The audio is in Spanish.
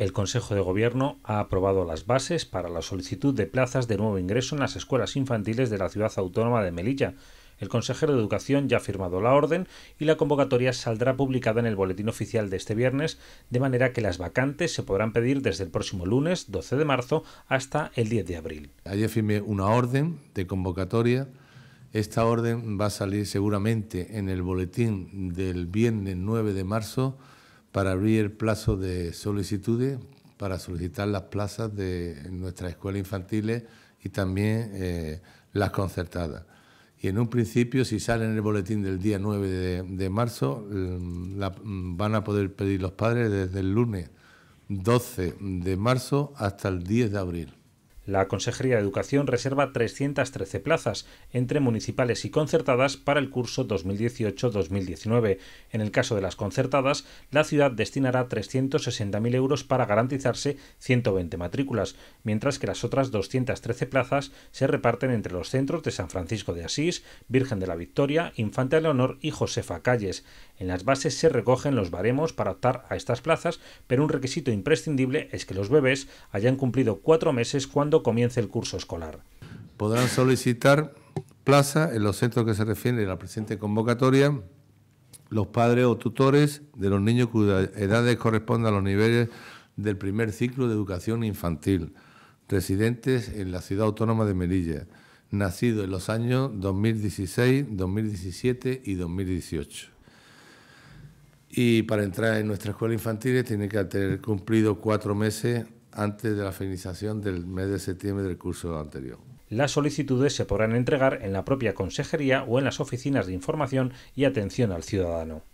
El Consejo de Gobierno ha aprobado las bases para la solicitud de plazas de nuevo ingreso en las escuelas infantiles de la ciudad autónoma de Melilla. El consejero de Educación ya ha firmado la orden y la convocatoria saldrá publicada en el boletín oficial de este viernes, de manera que las vacantes se podrán pedir desde el próximo lunes 12 de marzo hasta el 10 de abril. Ayer firmé una orden de convocatoria. Esta orden va a salir seguramente en el boletín del viernes 9 de marzo para abrir el plazo de solicitudes, para solicitar las plazas de nuestras escuelas infantiles y también eh, las concertadas. Y en un principio, si sale en el boletín del día 9 de, marzo, mm, mm, van a poder pedir los padres desde el lunes 12 de marzo hasta el 10 de abril. La Consejería de Educación reserva 313 plazas entre municipales y concertadas para el curso 2018-2019. En el caso de las concertadas, la ciudad destinará 360.000 euros para garantizarse 120 matrículas, mientras que las otras 213 plazas se reparten entre los centros de San Francisco de Asís, Virgen de la Victoria, Infanta Leonor y Josefa Calles. En las bases se recogen los baremos para optar a estas plazas, pero un requisito imprescindible es que los bebés hayan cumplido cuatro meses cuando comience el curso escolar. Podrán solicitar plaza en los centros que se refieren a la presente convocatoria los padres o tutores de los niños cuyas edades corresponden a los niveles del primer ciclo de educación infantil, residentes en la ciudad autónoma de Melilla, nacidos en los años 2016, 2017 y 2018. Y para entrar en nuestra escuela infantil tiene que haber cumplido cuatro meses antes de la finalización del mes de septiembre del curso anterior. Las solicitudes se podrán entregar en la propia consejería o en las oficinas de información y atención al ciudadano.